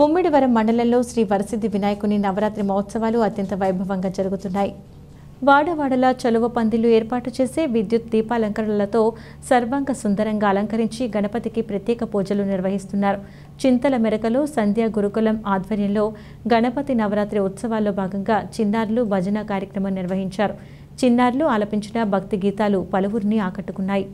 ముమ్మిడివరం మండలంలో శ్రీ వరసిద్ధి వినాయకుని నవరాత్రి మహోత్సవాలు అత్యంత వైభవంగా జరుగుతున్నాయి వాడవాడల చలువ పందిళ్లు ఏర్పాటు చేసే విద్యుత్ దీపాలంకరణలతో సర్వాంగ సుందరంగా అలంకరించి గణపతికి ప్రత్యేక పూజలు నిర్వహిస్తున్నారు చింతల మెరకలో సంధ్యా గురుకులం ఆధ్వర్యంలో గణపతి నవరాత్రి ఉత్సవాల్లో భాగంగా చిన్నారులు భజన కార్యక్రమం నిర్వహించారు చిన్నారులు ఆలపించిన భక్తి గీతాలు పలువురిని ఆకట్టుకున్నాయి